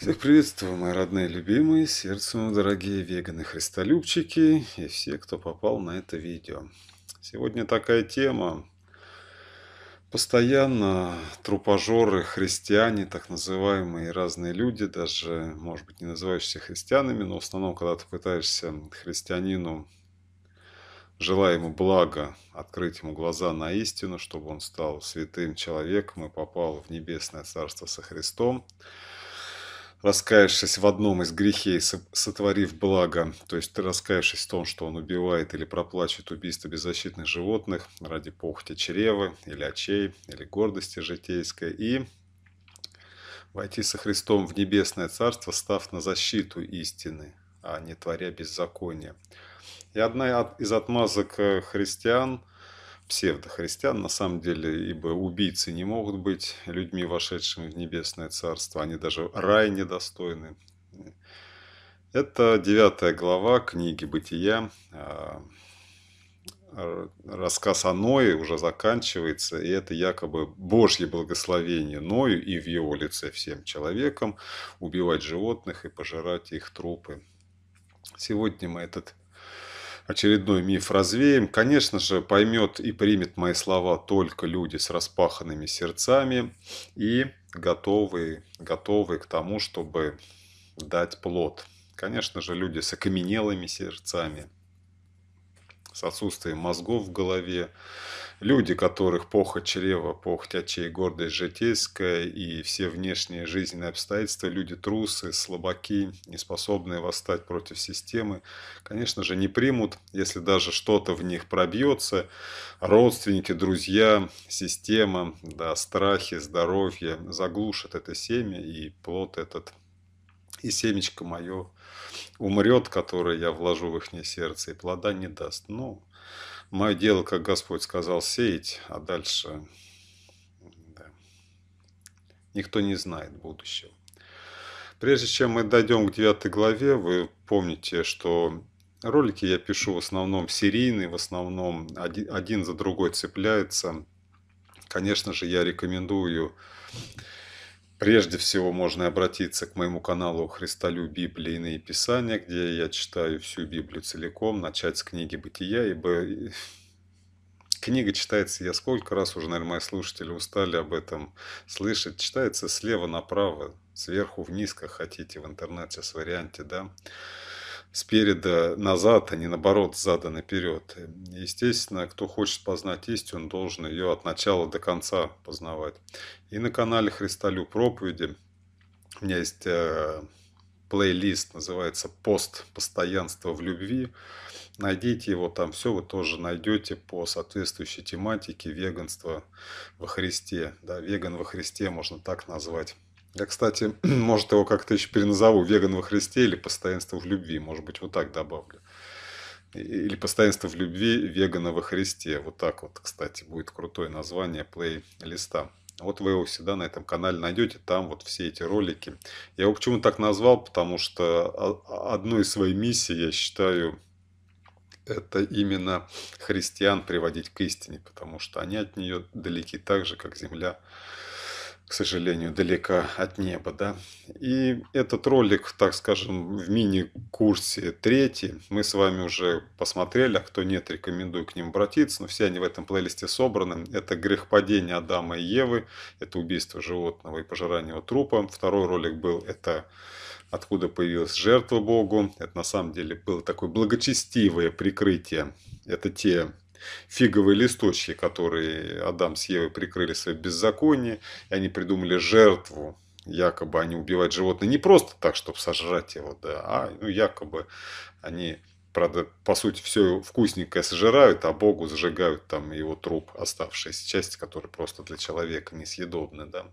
Всех приветствую, мои родные любимые, сердцем дорогие веганы-христолюбчики и все, кто попал на это видео. Сегодня такая тема. Постоянно трупожоры, христиане, так называемые разные люди, даже, может быть, не называющиеся христианами, но в основном, когда ты пытаешься христианину, желая ему блага, открыть ему глаза на истину, чтобы он стал святым человеком и попал в небесное царство со Христом – раскаявшись в одном из грехей, сотворив благо, то есть ты раскаявшись в том, что он убивает или проплачивает убийство беззащитных животных ради похоти чревы или очей, или гордости житейской, и войти со Христом в небесное царство, став на защиту истины, а не творя беззаконие. И одна из отмазок э, христиан – псевдохристиан на самом деле, ибо убийцы не могут быть людьми, вошедшими в небесное царство, они даже рай недостойны. Это девятая глава книги «Бытия». А, а, рассказ о Ное уже заканчивается, и это якобы Божье благословение Ною и в его лице всем человекам убивать животных и пожирать их трупы. Сегодня мы этот очередной миф развеем, конечно же, поймет и примет мои слова только люди с распаханными сердцами и готовые, готовые к тому, чтобы дать плод. Конечно же, люди с окаменелыми сердцами, с отсутствием мозгов в голове, люди, которых похоть чрева, похотячая и гордость житейская, и все внешние жизненные обстоятельства, люди трусы, слабаки, неспособные восстать против системы, конечно же, не примут, если даже что-то в них пробьется, родственники, друзья, система, да, страхи, здоровье заглушат это семя, и плод этот, и семечко мое умрет, которое я вложу в их сердце, и плода не даст. Ну, Мое дело, как Господь сказал, сеять, а дальше да, никто не знает будущего. Прежде чем мы дойдем к 9 главе, вы помните, что ролики я пишу в основном серийные, в основном один за другой цепляется. Конечно же, я рекомендую Прежде всего можно обратиться к моему каналу «Христолю Библийные Писания», где я читаю всю Библию целиком, начать с книги «Бытия», ибо э, книга читается, я сколько раз уже, наверное, мои слушатели устали об этом слышать, читается слева направо, сверху вниз, как хотите, в интернете, с варианте, да спереда назад, а не наоборот зада наперед. Естественно, кто хочет познать истину, должен ее от начала до конца познавать. И на канале Христолю проповеди у меня есть э, плейлист, называется «Пост постоянства в любви». Найдите его там, все вы тоже найдете по соответствующей тематике веганства во Христе. Да, веган во Христе можно так назвать. Я, кстати, может, его как-то еще переназову «Веган во Христе» или «Постоянство в любви». Может быть, вот так добавлю. Или «Постоянство в любви вегана во Христе». Вот так вот, кстати, будет крутое название плей-листа. Вот вы его всегда на этом канале найдете, там вот все эти ролики. Я его почему так назвал, потому что одной из своей миссий я считаю, это именно христиан приводить к истине, потому что они от нее далеки так же, как земля к сожалению, далека от неба, да. И этот ролик, так скажем, в мини-курсе третий, мы с вами уже посмотрели, а кто нет, рекомендую к ним обратиться, но все они в этом плейлисте собраны. Это грехпадение Адама и Евы, это убийство животного и пожирание его трупа. Второй ролик был, это откуда появилась жертва Богу. Это на самом деле было такое благочестивое прикрытие. Это те фиговые листочки, которые Адам с Евой прикрыли свои беззаконие, и они придумали жертву, якобы они убивают животное не просто так, чтобы сожрать его, да, а ну, якобы они, правда, по сути, все вкусненькое сожирают, а Богу зажигают там его труп, оставшаяся часть, которая просто для человека несъедобна, да.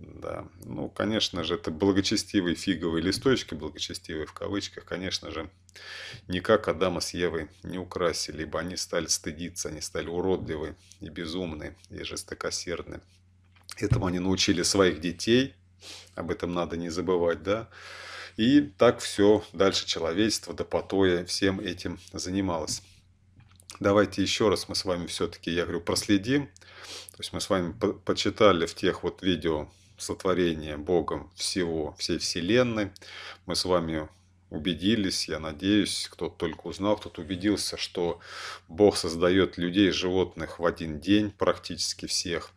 Да, ну, конечно же, это благочестивые фиговые листочки, благочестивые в кавычках, конечно же, никак Адама с Евой не украсили, ибо они стали стыдиться, они стали уродливы и безумны, и жестокосердны. Этому они научили своих детей, об этом надо не забывать, да. И так все дальше человечество до потоя всем этим занималось. Давайте еще раз мы с вами все-таки, я говорю, проследим. То есть мы с вами почитали в тех вот видео, сотворение Богом всего, всей Вселенной. Мы с вами убедились, я надеюсь, кто -то только узнал, кто-то убедился, что Бог создает людей, животных в один день, практически всех.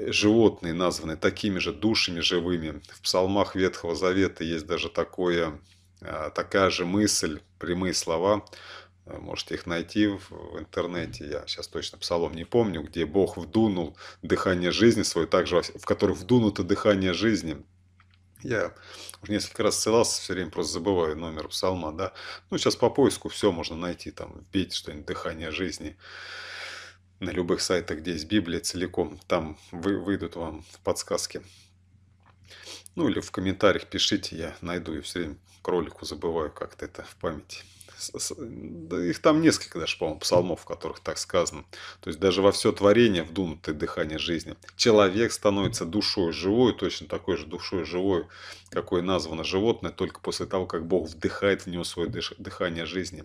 Животные названы такими же душами живыми. В псалмах Ветхого Завета есть даже такое, а, такая же мысль, прямые слова Э, Можете их найти в интернете. Я сейчас точно псалом не помню, где Бог вдунул дыхание жизни свое, также в который вдунуто дыхание жизни. Я уже несколько раз ссылался, все время просто забываю номер псалма, да. Ну, сейчас по поиску все можно найти, там, вбить что-нибудь «Дыхание жизни» на любых сайтах, где есть Библия целиком, там вы, выйдут вам подсказки. Ну, или в комментариях пишите, я найду, и все время к ролику забываю как-то это в памяти да их там несколько даже, по-моему, псалмов, в которых так сказано. То есть даже во все творение вдунутое дыхание жизни. Человек становится душой живой, точно такой же душой живой, какой названо животное, только после того, как Бог вдыхает в него свое дыхание жизни.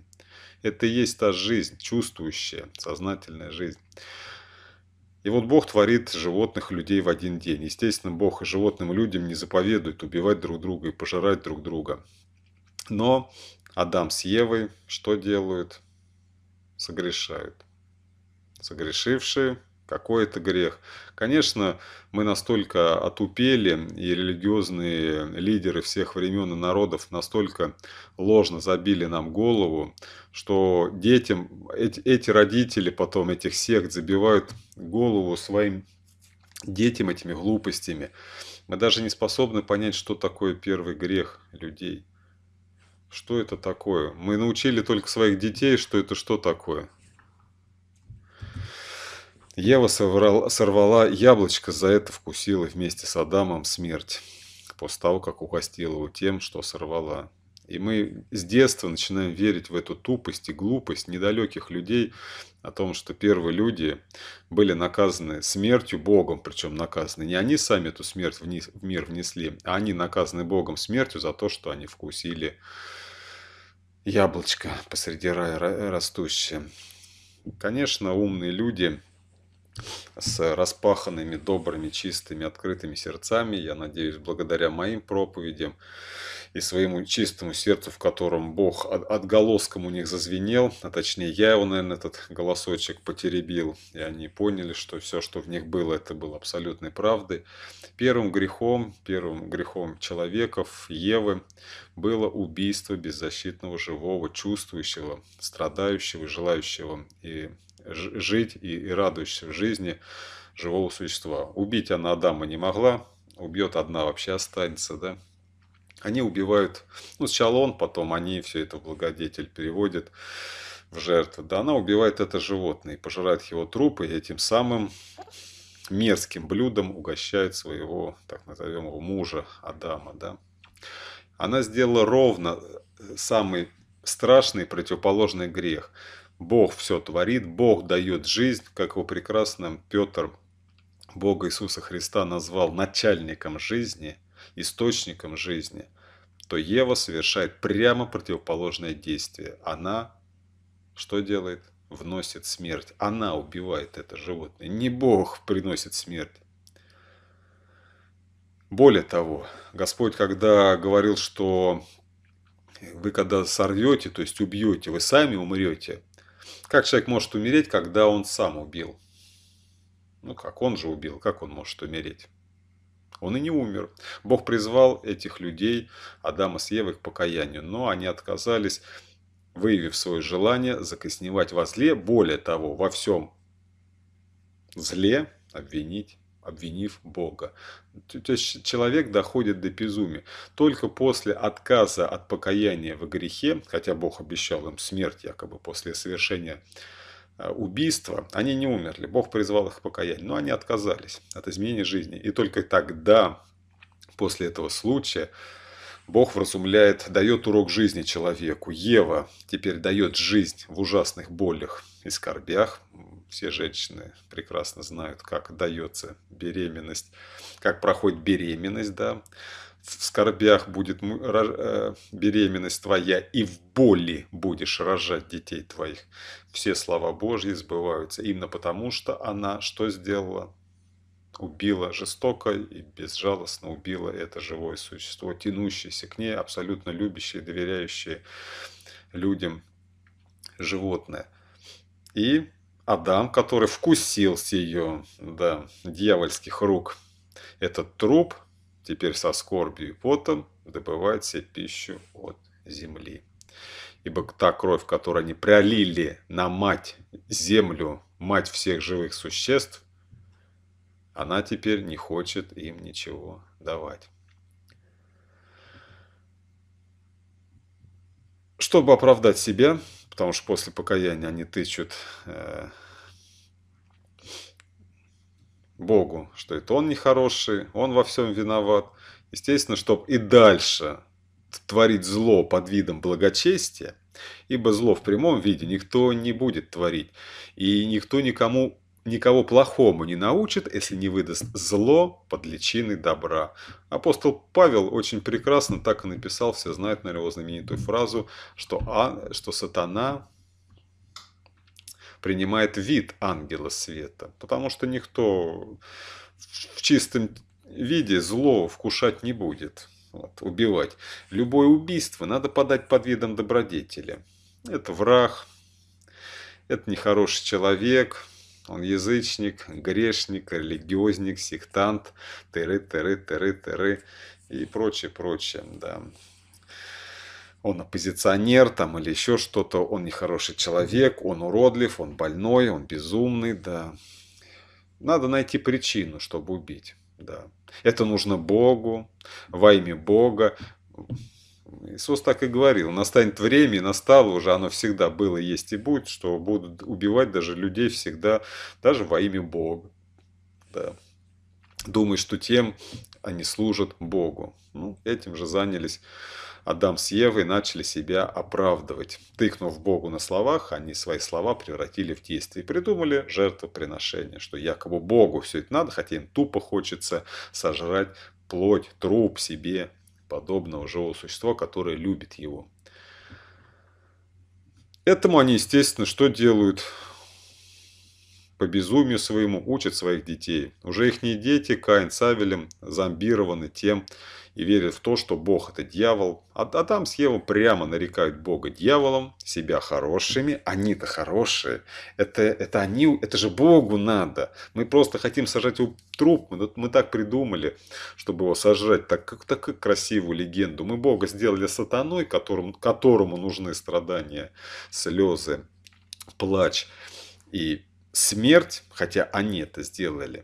Это и есть та жизнь, чувствующая, сознательная жизнь. И вот Бог творит животных людей в один день. Естественно, Бог и животным людям не заповедует убивать друг друга и пожирать друг друга. Но Адам с Евой что делают? Согрешают. Согрешившие какой это грех. Конечно, мы настолько отупели, и религиозные лидеры всех времен и народов настолько ложно забили нам голову, что детям, эти, эти родители потом этих сект забивают голову своим детям этими глупостями. Мы даже не способны понять, что такое первый грех людей. Что это такое? Мы научили только своих детей, что это что такое. Ева сорвала яблочко, за это вкусила вместе с Адамом смерть, после того, как угостила его тем, что сорвала. И мы с детства начинаем верить в эту тупость и глупость недалеких людей о том, что первые люди были наказаны смертью Богом, причем наказаны не они сами эту смерть вниз, в мир внесли, а они наказаны Богом смертью за то, что они вкусили яблочко посреди рая растущее. Конечно, умные люди с распаханными, добрыми, чистыми, открытыми сердцами. Я надеюсь, благодаря моим проповедям и своему чистому сердцу, в котором Бог отголоском у них зазвенел, а точнее я его, наверное, этот голосочек потеребил, и они поняли, что все, что в них было, это было абсолютной правдой. Первым грехом, первым грехом человеков, Евы, было убийство беззащитного живого, чувствующего, страдающего, желающего и жить и, и радующимся жизни живого существа. Убить она Адама не могла, убьет одна вообще останется, да. Они убивают, ну сначала он, потом они все это благодетель переводит в жертву. Да, она убивает это животное и пожирает его трупы, и этим самым мерзким блюдом угощает своего, так назовем его, мужа Адама, да. Она сделала ровно э, самый страшный противоположный грех – Бог все творит, Бог дает жизнь, как его прекрасным Петр, Бога Иисуса Христа, назвал начальником жизни, источником жизни, то Ева совершает прямо противоположное действие. Она что делает? Вносит смерть. Она убивает это животное. Не Бог приносит смерть. Более того, Господь, когда говорил, что вы когда сорвете, то есть убьете, вы сами умрете, как человек может умереть, когда он сам убил? Ну как, он же убил, как он может умереть? Он и не умер. Бог призвал этих людей, Адама с Евой, к покаянию, но они отказались, выявив свое желание закосневать во зле, более того, во всем зле обвинить обвинив Бога. То есть человек доходит до безумия. Только после отказа от покаяния в грехе, хотя Бог обещал им смерть якобы после совершения а, убийства, они не умерли. Бог призвал их к но они отказались от изменения жизни. И только тогда, после этого случая, Бог вразумляет, дает урок жизни человеку. Ева теперь дает жизнь в ужасных болях и скорбях, все женщины прекрасно знают, как дается беременность, как проходит беременность, да. В скорбях будет э, беременность твоя, и в боли будешь рожать детей твоих. Все слова Божьи сбываются именно потому, что она что сделала? убила жестоко и безжалостно убила это живое существо, тянущееся к ней, абсолютно любящее, доверяющее людям животное. И Адам, который вкусил с ее да, дьявольских рук этот труп, теперь со скорбью и потом добывает себе пищу от земли. Ибо та кровь, которую они пролили на мать, землю, мать всех живых существ, она теперь не хочет им ничего давать. Чтобы оправдать себя, потому что после покаяния они тычут э, Богу, что это он нехороший, он во всем виноват. Естественно, чтобы и дальше творить зло под видом благочестия, ибо зло в прямом виде никто не будет творить, и никто никому никого плохому не научит, если не выдаст зло под личиной добра. Апостол Павел очень прекрасно так и написал, все знают, наверное, его знаменитую фразу, что, а, что сатана принимает вид ангела света, потому что никто в чистом виде зло вкушать не будет, вот, убивать. Любое убийство надо подать под видом добродетели. Это враг, это нехороший человек – он язычник, грешник, религиозник, сектант, тыры, тыры, тыры, тыры и прочее, прочее, да. Он оппозиционер там или еще что-то, он нехороший человек, он уродлив, он больной, он безумный, да. Надо найти причину, чтобы убить, да. Это нужно Богу, во имя Бога, Иисус так и говорил, настанет время, и настало уже, оно всегда было, есть и будет, что будут убивать даже людей всегда, даже во имя Бога. Да. Думай, что тем они служат Богу. Ну, этим же занялись Адам с Евой, начали себя оправдывать. Тыкнув Богу на словах, они свои слова превратили в действие. Придумали жертвоприношение, что якобы Богу все это надо, хотя им тупо хочется сожрать плоть, труп себе подобного живого существа, которое любит его. Этому они, естественно, что делают? По безумию своему учат своих детей. Уже их не дети Каин с Авелем зомбированы тем и верят в то, что Бог – это дьявол. А Адам с Евой прямо нарекают Бога дьяволом, себя хорошими. Они-то хорошие. Это, это они, это же Богу надо. Мы просто хотим сажать его труп. Мы, мы так придумали, чтобы его сожрать. Так, как, так как красивую легенду. Мы Бога сделали сатаной, которому, которому нужны страдания, слезы, плач и смерть, хотя они это сделали.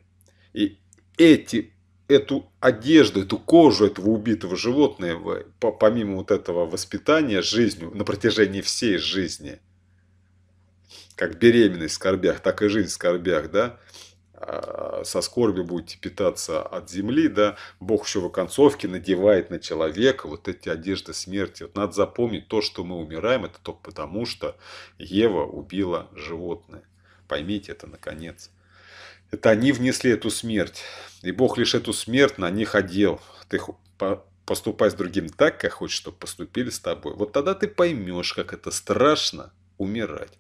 И эти эту одежду, эту кожу этого убитого животного, помимо вот этого воспитания жизнью на протяжении всей жизни, как беременность в скорбях, так и жизнь в скорбях, да, а, со скорби будете питаться от земли, да, Бог еще в оконцовке надевает на человека вот эти одежды смерти. Вот надо запомнить, то, что мы умираем, это только потому, что Ева убила животное. Поймите это наконец. Это они внесли эту смерть, и Бог лишь эту смерть на них одел. Ты поступай с другим так, как хочешь, чтобы поступили с тобой. Вот тогда ты поймешь, как это страшно умирать.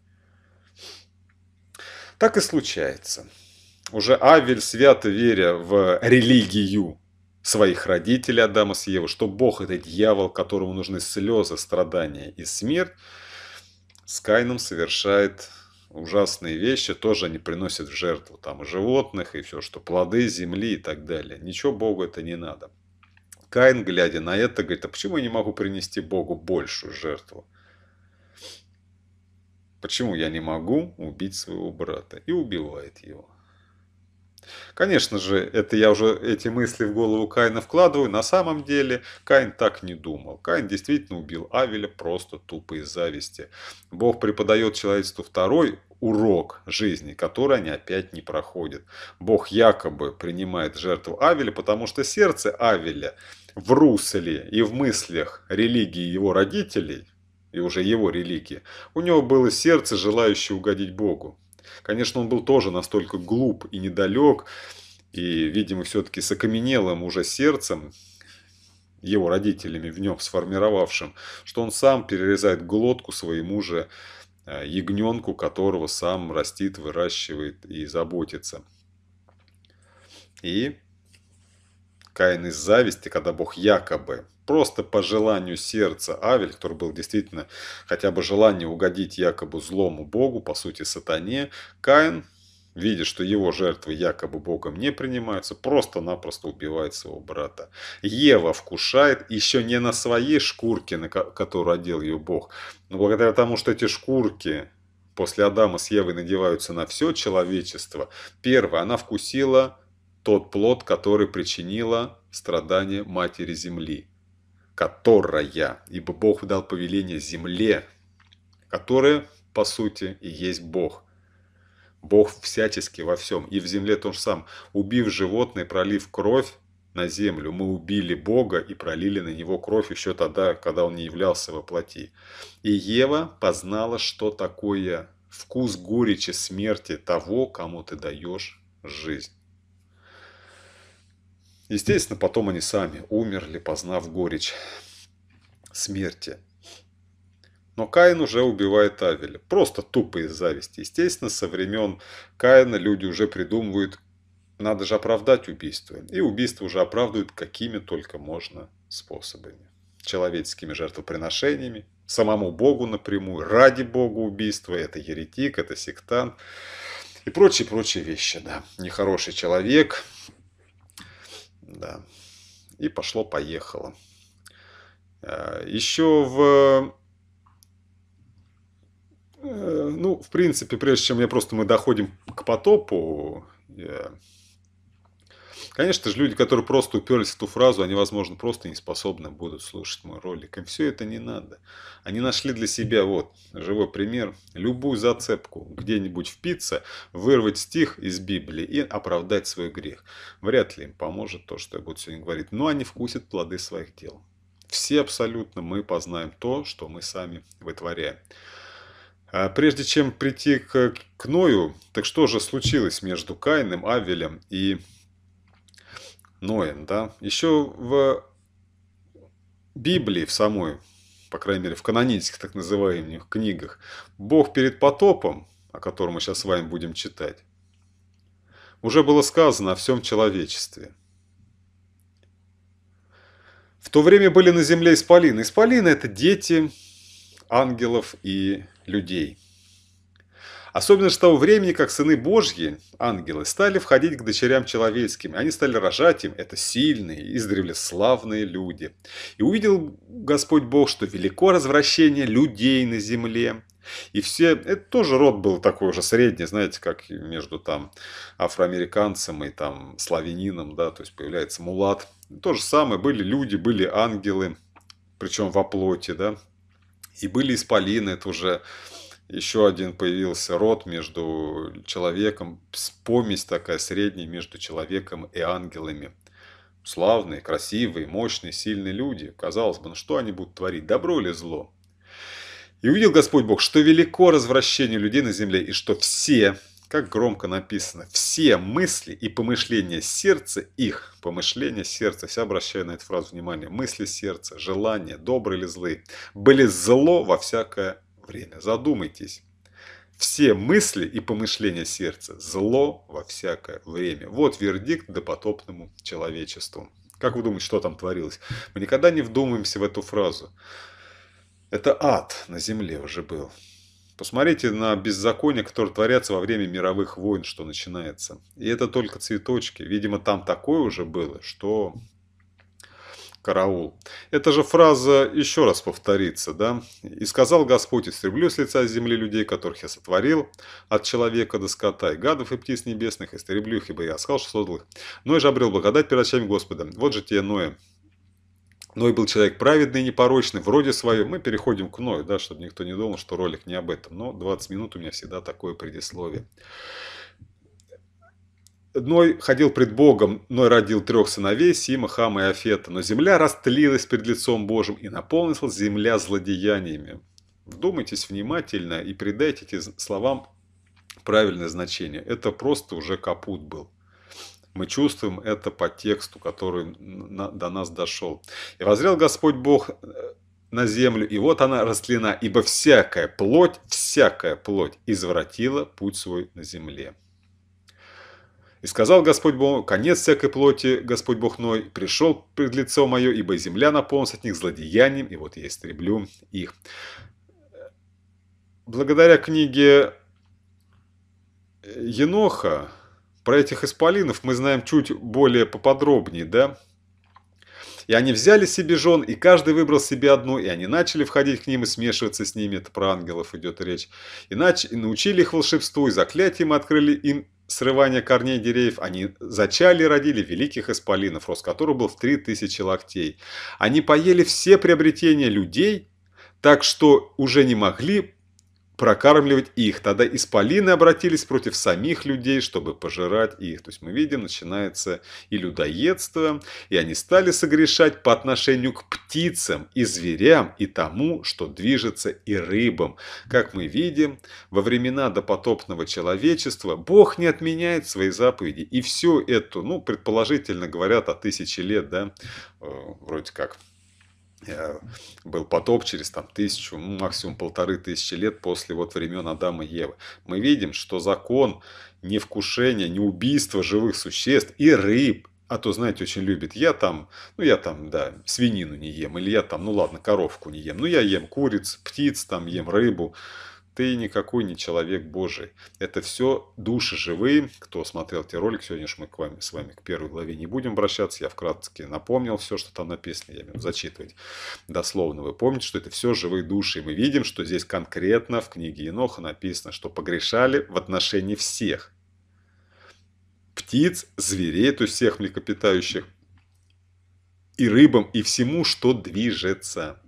Так и случается. Уже Авель, свято веря в религию своих родителей Адама с Евы, что Бог – это дьявол, которому нужны слезы, страдания и смерть, с Кайном совершает ужасные вещи тоже они приносят в жертву там животных, и все, что плоды земли и так далее. Ничего Богу это не надо. Каин, глядя на это, говорит, а почему я не могу принести Богу большую жертву? Почему я не могу убить своего брата? И убивает его. Конечно же, это я уже эти мысли в голову Каина вкладываю. На самом деле Каин так не думал. Каин действительно убил Авеля просто тупо из зависти. Бог преподает человечеству второй урок жизни, который они опять не проходят. Бог якобы принимает жертву Авеля, потому что сердце Авеля в русле и в мыслях религии его родителей, и уже его религии, у него было сердце, желающее угодить Богу. Конечно, он был тоже настолько глуп и недалек, и, видимо, все-таки с окаменелым уже сердцем, его родителями в нем сформировавшим, что он сам перерезает глотку своему же Э, ягненку, которого сам растит, выращивает и заботится. И Каин из зависти, когда Бог якобы, просто по желанию сердца Авель, который был действительно хотя бы желание угодить якобы злому Богу, по сути сатане, Каин видя, что его жертвы якобы Богом не принимаются, просто-напросто убивает своего брата. Ева вкушает еще не на своей шкурке, на которую одел ее Бог, но благодаря тому, что эти шкурки после Адама с Евой надеваются на все человечество, первое, она вкусила тот плод, который причинила страдание Матери Земли, которая, ибо Бог дал повеление земле, которая, по сути, и есть Бог – Бог всячески во всем. И в земле том же самом. Убив животное, пролив кровь на землю, мы убили Бога и пролили на него кровь еще тогда, когда он не являлся во плоти. И Ева познала, что такое вкус горечи смерти того, кому ты даешь жизнь. Естественно, потом они сами умерли, познав горечь смерти. Но Каин уже убивает Авеля. Просто тупо из зависти. Естественно, со времен Каина люди уже придумывают, надо же оправдать убийство. И убийство уже оправдывают какими только можно способами. Человеческими жертвоприношениями, самому Богу напрямую, ради Бога убийство, это еретик, это сектант и прочие-прочие вещи, да. Нехороший человек, да. И пошло-поехало. А, Еще в Э, ну, в принципе, прежде чем я просто мы доходим к потопу, я... конечно же, люди, которые просто уперлись в ту фразу, они, возможно, просто не способны будут слушать мой ролик. Им все это не надо. Они нашли для себя, вот, живой пример, любую зацепку где-нибудь в пицце, вырвать стих из Библии и оправдать свой грех. Вряд ли им поможет то, что я буду сегодня говорить. Но они вкусят плоды своих дел. Все абсолютно мы познаем то, что мы сами вытворяем. А прежде чем прийти к, к Ною, так что же случилось между Каином, Авелем и Ноем, да? Еще в Библии, в самой, по крайней мере, в канонических так называемых книгах, Бог перед потопом, о котором мы сейчас с вами будем читать, уже было сказано о всем человечестве. В то время были на земле исполины. Исполины – это дети, ангелов и людей. Особенно с того времени, как сыны Божьи, ангелы, стали входить к дочерям человеческим. Они стали рожать им. Это сильные, издревле славные люди. И увидел Господь Бог, что велико развращение людей на земле. И все, это тоже род был такой уже средний, знаете, как между там афроамериканцем и там славянином, да, то есть появляется мулат. То же самое, были люди, были ангелы, причем во плоти, да, и были исполины, это уже еще один появился род между человеком, помесь такая средняя между человеком и ангелами. Славные, красивые, мощные, сильные люди. Казалось бы, ну что они будут творить, добро или зло? И увидел Господь Бог, что велико развращение людей на земле, и что все как громко написано, все мысли и помышления сердца их, помышления сердца, все обращаю на эту фразу внимание, мысли сердца, желания, добрые или злые, были зло во всякое время. Задумайтесь. Все мысли и помышления сердца – зло во всякое время. Вот вердикт допотопному человечеству. Как вы думаете, что там творилось? Мы никогда не вдумаемся в эту фразу. Это ад на земле уже был. Посмотрите на беззаконие, которое творятся во время мировых войн, что начинается. И это только цветочки. Видимо, там такое уже было, что караул. Это же фраза еще раз повторится, да? «И сказал Господь, истреблю с лица земли людей, которых я сотворил, от человека до скота, и гадов, и птиц небесных, истреблю их, ибо я сказал, что создал их. Ной же обрел благодать перед очами Господа. Вот же те Ноя, Ной был человек праведный и непорочный, вроде свое. Мы переходим к Ною, да, чтобы никто не думал, что ролик не об этом. Но 20 минут у меня всегда такое предисловие. Ной ходил пред Богом, Ной родил трех сыновей, Сима, Хама и Афета. Но земля растлилась перед лицом Божьим, и наполнилась земля злодеяниями. Вдумайтесь внимательно и придайте этим словам правильное значение. Это просто уже капут был. Мы чувствуем это по тексту, который до нас дошел. «И возрел Господь Бог э, на землю, и вот она растлена, ибо всякая плоть, всякая плоть извратила путь свой на земле». И сказал Господь Бог, конец всякой плоти, Господь Бог мой пришел пред лицо мое, ибо земля наполнилась от них злодеянием, и вот я истреблю их. Благодаря книге Еноха про этих исполинов мы знаем чуть более поподробнее, да? И они взяли себе жен, и каждый выбрал себе одну, и они начали входить к ним и смешиваться с ними, это про ангелов идет речь. Иначе и научили их волшебству, и заклятием открыли им срывания корней деревьев, они зачали и родили великих исполинов, рост которых был в 3000 локтей. Они поели все приобретения людей, так что уже не могли прокармливать их. Тогда исполины обратились против самих людей, чтобы пожирать их. То есть мы видим, начинается и людоедство, и они стали согрешать по отношению к птицам и зверям, и тому, что движется и рыбам. Как мы видим, во времена допотопного человечества Бог не отменяет свои заповеди. И все эту, ну, предположительно говорят о тысяче лет, да, э, вроде как, Э, был потоп через там тысячу, ну, максимум полторы тысячи лет после вот времен Адама и Евы. Мы видим, что закон не вкушения, не убийства живых существ и рыб, а то, знаете, очень любит, я там, ну, я там, да, свинину не ем, или я там, ну, ладно, коровку не ем, ну, я ем куриц, птиц, там, ем рыбу, ты никакой не человек Божий. Это все души живые. Кто смотрел эти ролик, сегодня же мы к вами, с вами к первой главе не будем обращаться. Я вкратце напомнил все, что там написано. Я буду зачитывать дословно. Вы помните, что это все живые души. И мы видим, что здесь конкретно в книге Еноха написано, что погрешали в отношении всех. Птиц, зверей, то есть всех млекопитающих, и рыбам, и всему, что движется.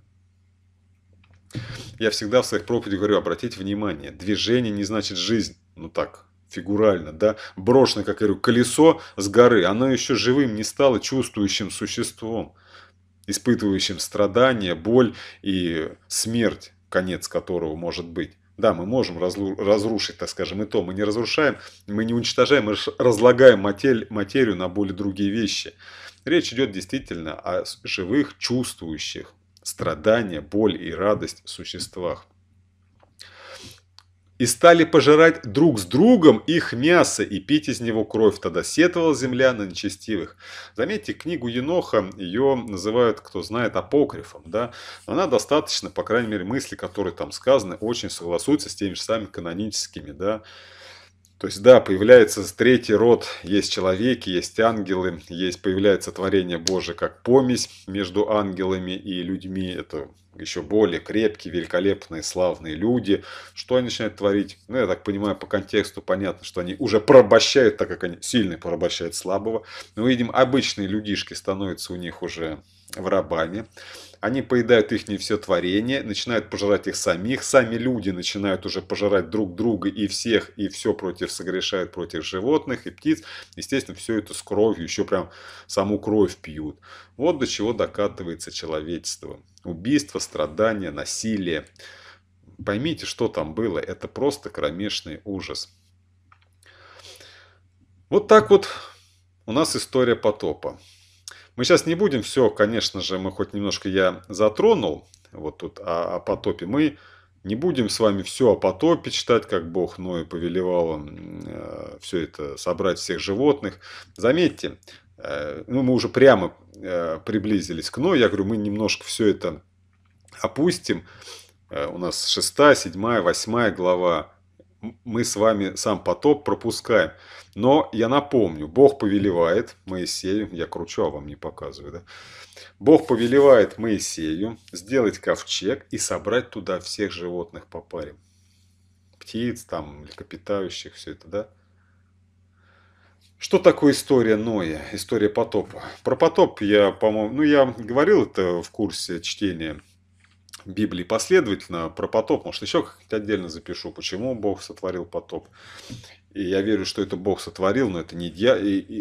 Я всегда в своих проповедях говорю, обратите внимание, движение не значит жизнь. Ну так, фигурально, да, Брошенное, как я говорю, колесо с горы, оно еще живым не стало чувствующим существом, испытывающим страдания, боль и смерть, конец которого может быть. Да, мы можем разрушить, так скажем, и то. Мы не разрушаем, мы не уничтожаем, мы разлагаем материю на более другие вещи. Речь идет действительно о живых, чувствующих страдания, боль и радость в существах. «И стали пожирать друг с другом их мясо и пить из него кровь, тогда сетовала земля на нечестивых». Заметьте, книгу Еноха, ее называют, кто знает, апокрифом, да? она достаточно, по крайней мере, мысли, которые там сказаны, очень согласуются с теми же самыми каноническими, да, то есть, да, появляется третий род, есть человеки, есть ангелы, есть появляется творение Божие как помесь между ангелами и людьми. Это еще более крепкие, великолепные, славные люди. Что они начинают творить? Ну, я так понимаю, по контексту понятно, что они уже порабощают, так как они сильно порабощают слабого. Но, видим, обычные людишки становятся у них уже в рабане. Они поедают их не все творение, начинают пожирать их самих. Сами люди начинают уже пожирать друг друга и всех, и все против согрешают против животных и птиц. Естественно, все это с кровью, еще прям саму кровь пьют. Вот до чего докатывается человечество. Убийство, страдания, насилие. Поймите, что там было. Это просто кромешный ужас. Вот так вот у нас история потопа. Мы сейчас не будем все, конечно же, мы хоть немножко я затронул, вот тут о, о потопе. Мы не будем с вами все о потопе читать, как Бог Ною повелевал э, все это, собрать всех животных. Заметьте, э, ну мы уже прямо э, приблизились к Ною, я говорю, мы немножко все это опустим. Э, у нас 6, 7, 8 глава мы с вами сам потоп пропускаем. Но я напомню, Бог повелевает Моисею, я кручу, а вам не показываю, да? Бог повелевает Моисею сделать ковчег и собрать туда всех животных по паре. Птиц, там, млекопитающих, все это, да? Что такое история Ноя, история потопа? Про потоп я, по-моему, ну я говорил это в курсе чтения Библии последовательно про потоп, может, еще как-нибудь отдельно запишу, почему Бог сотворил потоп. И я верю, что это Бог сотворил, но это не, дья...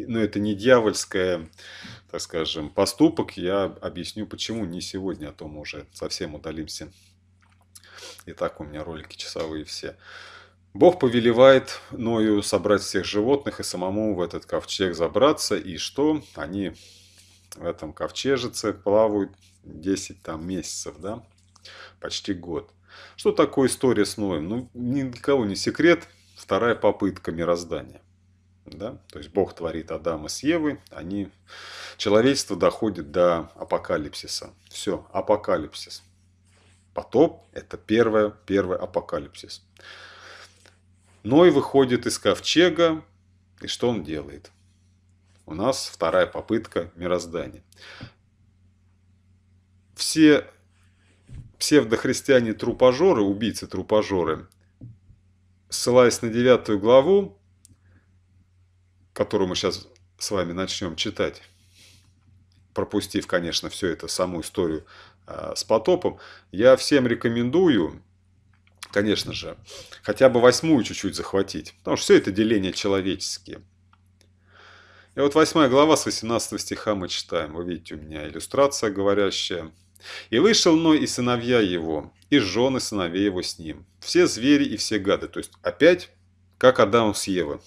но это не дьявольское, так скажем, поступок. Я объясню, почему не сегодня, а то мы уже совсем удалимся. И так у меня ролики часовые все. Бог повелевает Ною собрать всех животных и самому в этот ковчег забраться. И что? Они в этом ковчежице плавают 10 там, месяцев, да? почти год. Что такое история с Ноем? Ну, никого не секрет, вторая попытка мироздания. Да? То есть Бог творит Адама с Евой, они... человечество доходит до апокалипсиса. Все, апокалипсис. Потоп – это первое, первый апокалипсис. Ной выходит из ковчега, и что он делает? У нас вторая попытка мироздания. Все псевдохристиане трупожоры, убийцы трупожоры, ссылаясь на девятую главу, которую мы сейчас с вами начнем читать, пропустив, конечно, всю эту саму историю э, с потопом, я всем рекомендую, конечно же, хотя бы восьмую чуть-чуть захватить, потому что все это деление человеческие. И вот восьмая глава с 18 стиха мы читаем. Вы видите, у меня иллюстрация говорящая – и вышел Ной и сыновья его, и жены сыновей его с ним. Все звери и все гады. То есть опять, как Адам с Евы.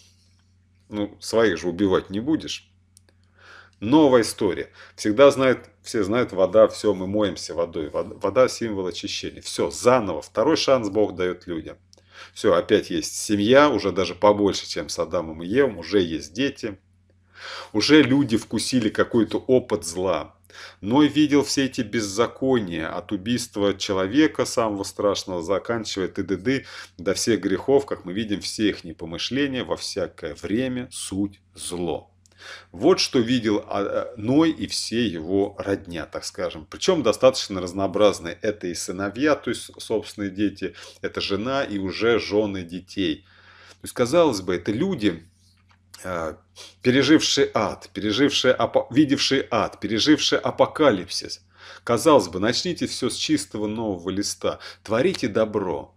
Ну, своих же убивать не будешь. Новая история. Всегда знают, все знают, вода, все, мы моемся водой. Вода, вода символ очищения. Все, заново. Второй шанс Бог дает людям. Все, опять есть семья, уже даже побольше, чем с Адамом и Евом, уже есть дети. Уже люди вкусили какой-то опыт зла. Ной видел все эти беззакония от убийства человека самого страшного, заканчивая ТДД до всех грехов, как мы видим, все их непомышления во всякое время суть зло. Вот что видел а, э, Ной и все его родня, так скажем. Причем достаточно разнообразные. Это и сыновья, то есть собственные дети, это жена и уже жены детей. То есть, казалось бы, это люди, а, переживший ад, переживший, видевший ад, переживший апокалипсис. Казалось бы, начните все с чистого нового листа, творите добро.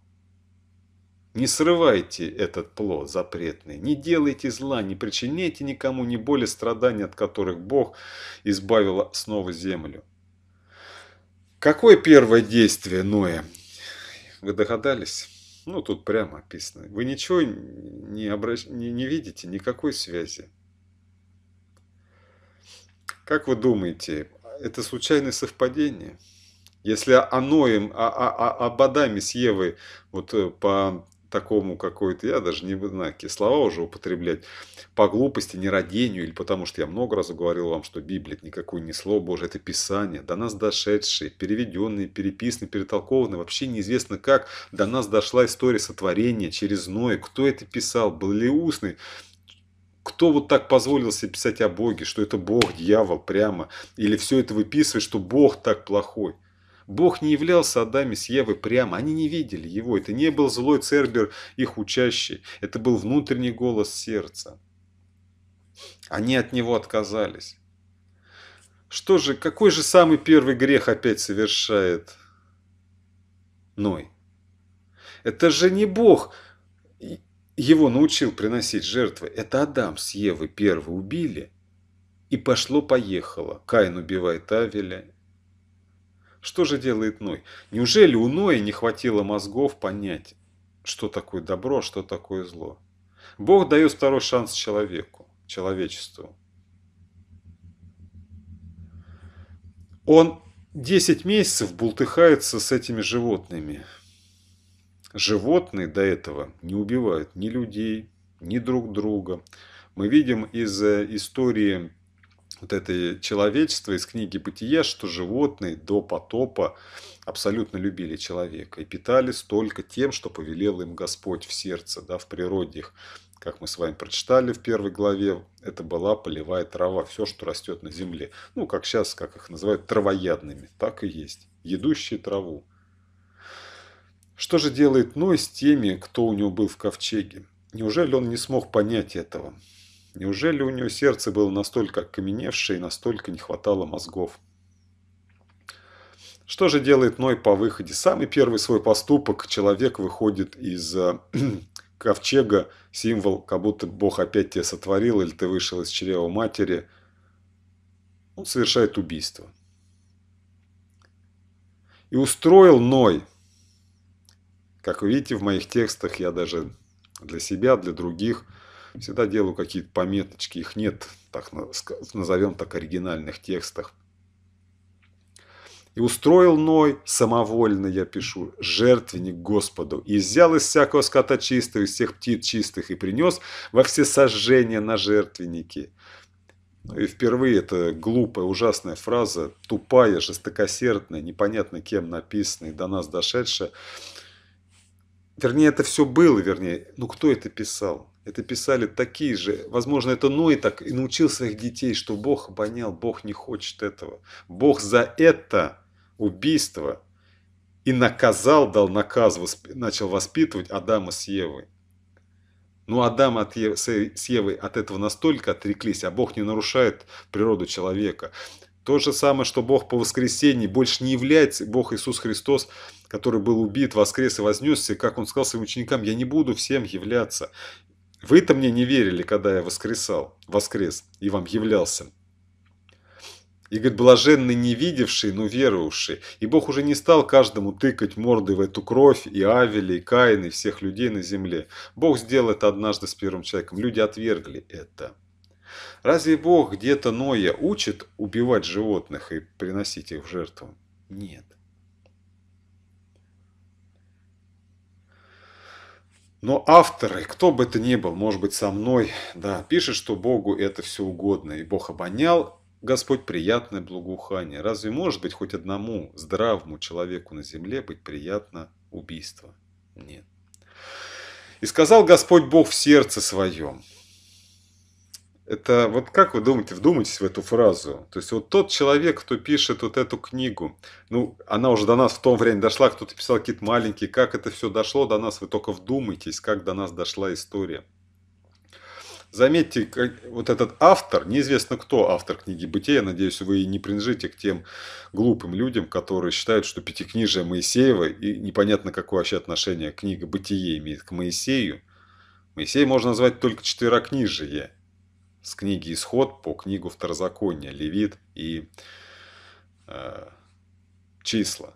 Не срывайте этот плод запретный, не делайте зла, не причиняйте никому ни боли, страданий, от которых Бог избавил снова землю. Какое первое действие Ноя? Вы догадались? Ну, тут прямо описано. Вы ничего не, обращ... не, не видите, никакой связи. Как вы думаете, это случайное совпадение? Если Аноем, а, а, а, Абадами с Евой вот э, по такому какой-то, я даже не знаю, какие слова уже употреблять, по глупости, не родению или потому что я много раз говорил вам, что Библия – никакой не слово Божие, это Писание, до нас дошедшие, переведенные, переписанные, перетолкованные, вообще неизвестно как, до нас дошла история сотворения через Ноя, кто это писал, был ли устный, кто вот так позволил себе писать о Боге, что это Бог, дьявол прямо, или все это выписывает, что Бог так плохой – Бог не являлся Адаме с Евой прямо, они не видели его. Это не был злой Цербер, их учащий. Это был внутренний голос сердца. Они от него отказались. Что же, какой же самый первый грех опять совершает Ной? Это же не Бог его научил приносить жертвы. Это Адам с Евой первый убили. И пошло-поехало. Каин убивает Авеля, что же делает Ной? Неужели у Ноя не хватило мозгов понять, что такое добро, а что такое зло? Бог дает второй шанс человеку, человечеству. Он 10 месяцев бултыхается с этими животными. Животные до этого не убивают ни людей, ни друг друга. Мы видим из э, истории вот это человечество из книги «Бытие», что животные до потопа абсолютно любили человека и питались только тем, что повелел им Господь в сердце, да, в природе их. Как мы с вами прочитали в первой главе, это была полевая трава, все, что растет на земле. Ну, как сейчас, как их называют, травоядными, так и есть, едущие траву. Что же делает Ной с теми, кто у него был в ковчеге? Неужели он не смог понять этого? Неужели у нее сердце было настолько каменевшее, и настолько не хватало мозгов? Что же делает Ной по выходе? Самый первый свой поступок. Человек выходит из э, ковчега, символ, как будто Бог опять тебя сотворил, или ты вышел из чрева матери. Он совершает убийство. И устроил Ной. Как вы видите в моих текстах, я даже для себя, для других – Всегда делаю какие-то пометочки, их нет, так назовем так, оригинальных текстах. И устроил Ной, самовольно я пишу, жертвенник Господу, и взял из всякого скота чистого, из всех птиц чистых, и принес во все сожжения на жертвенники. Ну и впервые эта глупая, ужасная фраза, тупая, жестокосердная, непонятно кем написанная, до нас дошедшая. Вернее, это все было, вернее, ну кто это писал? это писали такие же. Возможно, это Ной так и научил своих детей, что Бог обонял, Бог не хочет этого. Бог за это убийство и наказал, дал наказ, начал воспитывать Адама с Евой. Но Адам от Евы с Евой от этого настолько отреклись, а Бог не нарушает природу человека. То же самое, что Бог по воскресении больше не является, Бог Иисус Христос, который был убит, воскрес и вознесся, как Он сказал своим ученикам, я не буду всем являться. Вы-то мне не верили, когда я воскресал, воскрес и вам являлся. И говорит, блаженный не видевший, но веровавший. И Бог уже не стал каждому тыкать морды в эту кровь, и Авеля, и Каин и всех людей на земле. Бог сделал это однажды с первым человеком. Люди отвергли это. Разве Бог где-то Ноя учит убивать животных и приносить их в жертву? Нет. Но авторы, кто бы это ни был, может быть со мной, да, пишет, что Богу это все угодно, и Бог обонял Господь приятное благоухание. Разве может быть хоть одному здравому человеку на земле быть приятно убийство? Нет. И сказал Господь Бог в сердце своем, это вот как вы думаете, вдумайтесь в эту фразу. То есть вот тот человек, кто пишет вот эту книгу, ну, она уже до нас в том времени дошла, кто-то писал какие-то маленькие, как это все дошло до нас, вы только вдумайтесь, как до нас дошла история. Заметьте, вот этот автор, неизвестно кто автор книги «Бытия», надеюсь, вы не принадлежите к тем глупым людям, которые считают, что пятикнижие Моисеева, и непонятно, какое вообще отношение книга «Бытие» имеет к Моисею. Моисей можно назвать только четверокнижие – с книги «Исход» по книгу «Второзаконие», «Левит» и э, «Числа».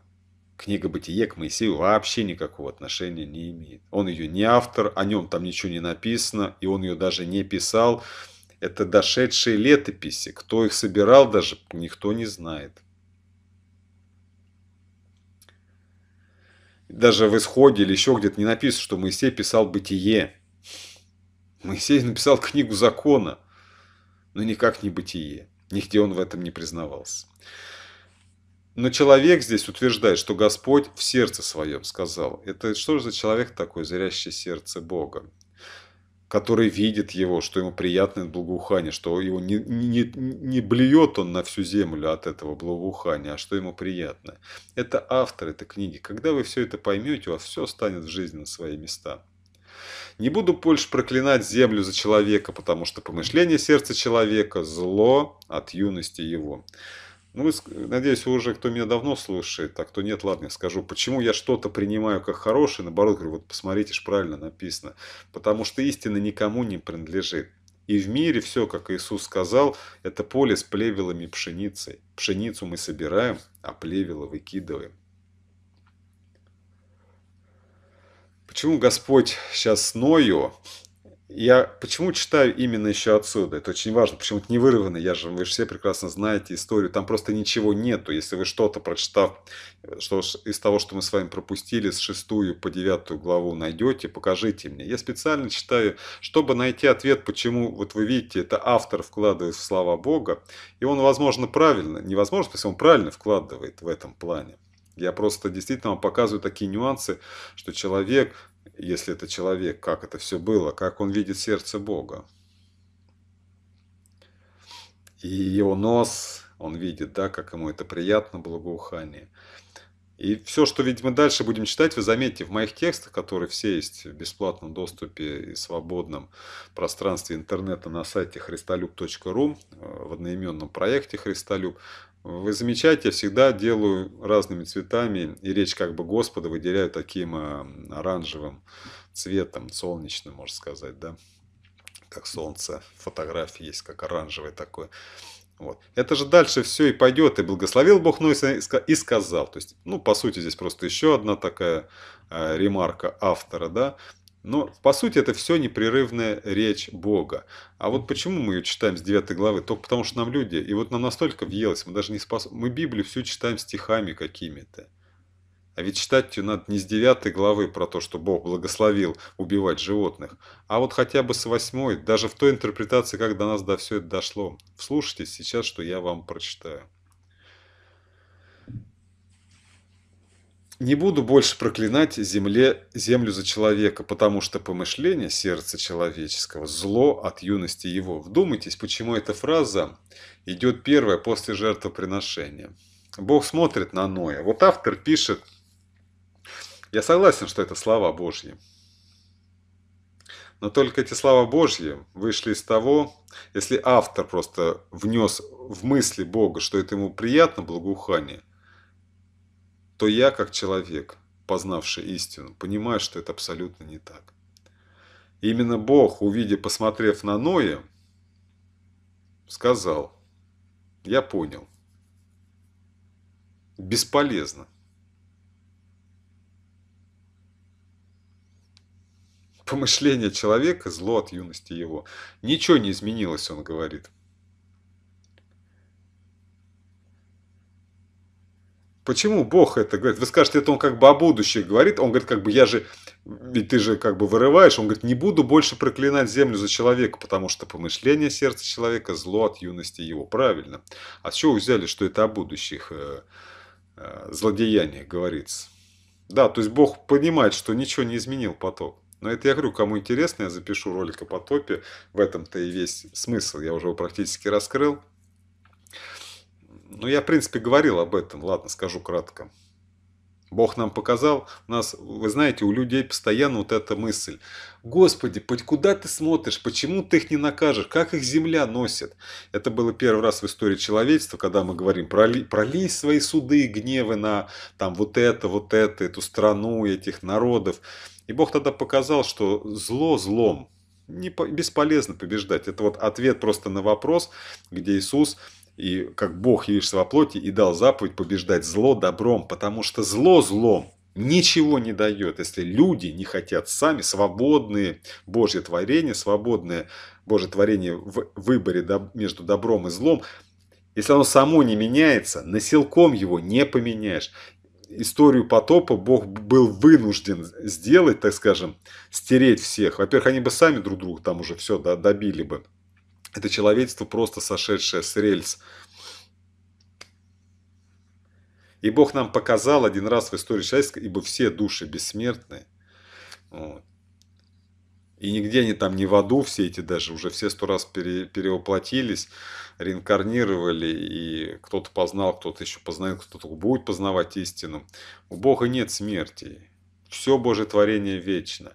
Книга «Бытие» к Моисею вообще никакого отношения не имеет. Он ее не автор, о нем там ничего не написано, и он ее даже не писал. Это дошедшие летописи. Кто их собирал, даже никто не знает. Даже в исходе или еще где-то не написано, что Моисей писал бытие. Моисей написал книгу закона но ну, никак не бытие. Нигде он в этом не признавался. Но человек здесь утверждает, что Господь в сердце своем сказал. Это что же за человек такой, зрящий сердце Бога? который видит его, что ему приятное благоухание, что его не, не, не блюет он на всю землю от этого благоухания, а что ему приятно. Это автор этой книги. Когда вы все это поймете, у вас все станет в жизни на свои места. Не буду больше проклинать землю за человека, потому что помышление сердца человека – зло от юности его». Ну, надеюсь, вы уже, кто меня давно слушает, а кто нет, ладно, я скажу, почему я что-то принимаю как хорошее, наоборот, говорю, вот посмотрите, ж правильно написано. Потому что истина никому не принадлежит. И в мире все, как Иисус сказал, это поле с плевелами пшеницей. Пшеницу мы собираем, а плевела выкидываем. почему Господь сейчас Ною, я почему читаю именно еще отсюда? Это очень важно. Почему-то не вырвано. Я же, вы же все прекрасно знаете историю. Там просто ничего нету. Если вы что-то, прочитав что из того, что мы с вами пропустили, с шестую по девятую главу найдете, покажите мне. Я специально читаю, чтобы найти ответ, почему, вот вы видите, это автор вкладывает в слова Бога. И он, возможно, правильно, невозможно, если он правильно вкладывает в этом плане. Я просто действительно вам показываю такие нюансы, что человек если это человек, как это все было, как он видит сердце Бога. И его нос, он видит, да, как ему это приятно, благоухание. И все, что, видимо, дальше будем читать, вы заметите, в моих текстах, которые все есть в бесплатном доступе и свободном пространстве интернета на сайте христолюб.ру, э, в одноименном проекте «Христолюб», вы замечаете, я всегда делаю разными цветами, и речь как бы Господа выделяю таким а, оранжевым цветом, солнечным, можно сказать, да, как солнце. Фотографии есть как оранжевый такой. Вот. Это же дальше все и пойдет, и благословил Бог Нойса и сказал. То есть, ну, по сути, здесь просто еще одна такая э, ремарка автора, да. Но, по сути, это все непрерывная речь Бога. А вот почему мы ее читаем с 9 главы? Только потому, что нам люди... И вот нам настолько въелось, мы даже не способны... Мы Библию всю читаем стихами какими-то. А ведь читать ее надо не с 9 главы про то, что Бог благословил убивать животных, а вот хотя бы с 8, даже в той интерпретации, как до нас до все это дошло. Вслушайтесь сейчас, что я вам прочитаю. Не буду больше проклинать земле, землю за человека, потому что помышление сердца человеческого – зло от юности его. Вдумайтесь, почему эта фраза идет первая после жертвоприношения. Бог смотрит на Ноя. Вот автор пишет, я согласен, что это слова Божьи. Но только эти слова Божьи вышли из того, если автор просто внес в мысли Бога, что это ему приятно, благоухание, то я, как человек, познавший истину, понимаю, что это абсолютно не так. именно Бог, увидев, посмотрев на Ноя, сказал, я понял, бесполезно. Помышление человека, зло от юности его. Ничего не изменилось, он говорит. Почему Бог это говорит? Вы скажете, это он как бы о будущем говорит. Он говорит, как бы я же, ведь ты же как бы вырываешь. Он говорит, не буду больше проклинать землю за человека, потому что помышление сердца человека зло от юности его. Правильно. А с чего взяли, что это о будущих э, э, злодеяниях говорится? Да, то есть Бог понимает, что ничего не изменил поток. Но это я говорю, кому интересно, я запишу ролик о потопе. В этом-то и весь смысл. Я уже его практически раскрыл. Ну, я, в принципе, говорил об этом. Ладно, скажу кратко. Бог нам показал, у нас, вы знаете, у людей постоянно вот эта мысль. Господи, куда ты смотришь, почему ты их не накажешь, как их земля носит? Это было первый раз в истории человечества, когда мы говорим, проли, пролей свои суды и гневы на там вот это, вот это, эту страну, этих народов. И Бог тогда показал, что зло злом не, бесполезно побеждать. Это вот ответ просто на вопрос, где Иисус и как Бог явишься во плоти и дал заповедь побеждать зло добром, потому что зло злом ничего не дает, если люди не хотят сами, свободные Божье творение, свободное Божье творение в выборе между добром и злом, если оно само не меняется, насилком его не поменяешь. Историю потопа Бог был вынужден сделать, так скажем, стереть всех. Во-первых, они бы сами друг друга там уже все добили бы. Это человечество, просто сошедшее с рельс. И Бог нам показал один раз в истории человечества, ибо все души бессмертны. Вот. И нигде они там не в аду, все эти даже уже все сто раз пере, перевоплотились, реинкарнировали, и кто-то познал, кто-то еще познает, кто-то будет познавать истину. У Бога нет смерти. Все Божье творение вечно.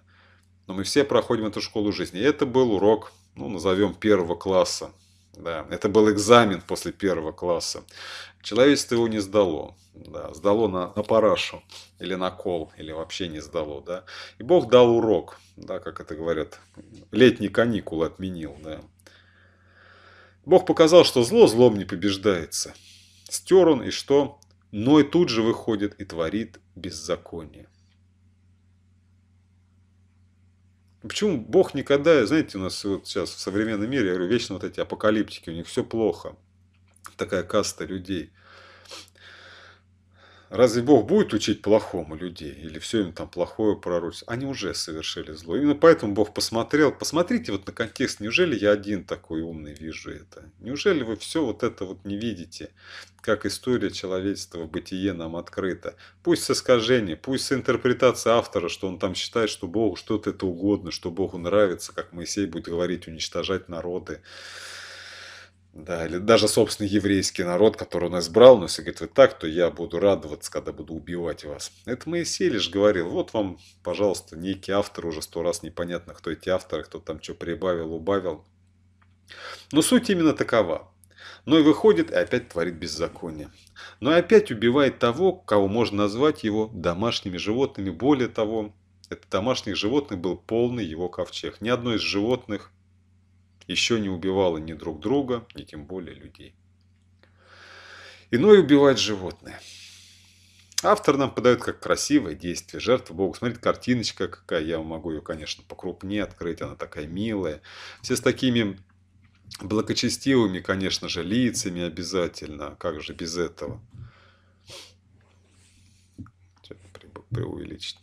Но мы все проходим эту школу жизни. И это был урок ну, назовем первого класса. Да. Это был экзамен после первого класса. Человечество его не сдало. Да. Сдало на, на парашу или на кол, или вообще не сдало. Да. И Бог дал урок, да, как это говорят, летние каникулы отменил. Да. Бог показал, что зло злом не побеждается. Стер он, и что? Но и тут же выходит и творит беззаконие. Почему Бог никогда, знаете, у нас вот сейчас в современном мире, я говорю, вечно вот эти апокалиптики, у них все плохо. Такая каста людей – разве Бог будет учить плохому людей? Или все им там плохое пророчество? Они уже совершили зло. Именно поэтому Бог посмотрел. Посмотрите вот на контекст. Неужели я один такой умный вижу это? Неужели вы все вот это вот не видите? Как история человечества в бытие нам открыта. Пусть с искажения, пусть с интерпретации автора, что он там считает, что Богу что-то это угодно, что Богу нравится, как Моисей будет говорить, уничтожать народы. Да, или даже собственный еврейский народ, который он избрал, но если говорит, вы так, то я буду радоваться, когда буду убивать вас. Это Моисей лишь говорил, вот вам, пожалуйста, некий автор, уже сто раз непонятно, кто эти авторы, кто там что прибавил, убавил. Но суть именно такова. Но и выходит и опять творит беззаконие. Но и опять убивает того, кого можно назвать его домашними животными. Более того, это домашних животных был полный его ковчег. Ни одно из животных еще не убивала ни друг друга, ни тем более людей. Иное убивает животное. Автор нам подает как красивое действие. Жертва Бога. Смотрите, картиночка какая. Я могу ее, конечно, покрупнее открыть. Она такая милая. Все с такими благочестивыми, конечно же, лицами обязательно. А как же без этого? преувеличить.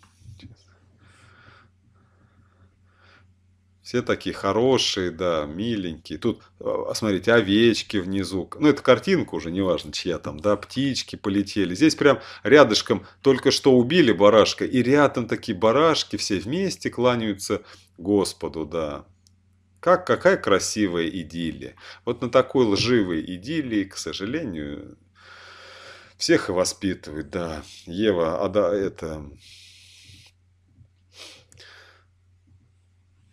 Все такие хорошие, да, миленькие. Тут, а, а, смотрите, овечки внизу. Ну, это картинка уже, неважно, чья там, да, птички полетели. Здесь прям рядышком только что убили барашка, и рядом такие барашки все вместе кланяются Господу, да. Как, какая красивая идиллия. Вот на такой лживой идиллии, к сожалению, всех и воспитывают, да. Ева, а да, это,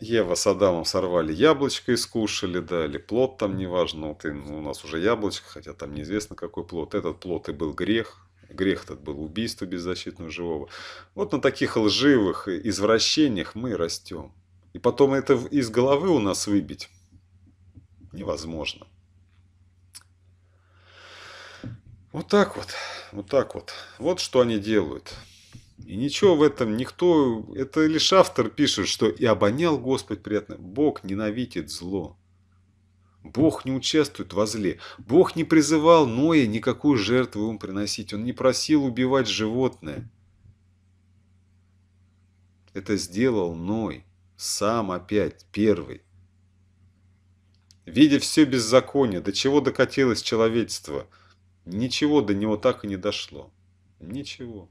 Ева с Адамом сорвали яблочко и скушали, да, или плод там, неважно, вот и, ну, у нас уже яблочко, хотя там неизвестно какой плод. Этот плод и был грех, грех этот был убийство беззащитного живого. Вот на таких лживых извращениях мы растем. И потом это из головы у нас выбить невозможно. Вот так вот, вот так вот. Вот что они делают. И ничего в этом никто, это лишь автор пишет, что и обонял Господь приятно. Бог ненавидит зло. Бог не участвует во зле. Бог не призывал Ноя никакую жертву ему приносить. Он не просил убивать животное. Это сделал Ной. Сам опять, первый. Видя все беззаконие, до чего докатилось человечество, ничего до него так и не дошло. Ничего.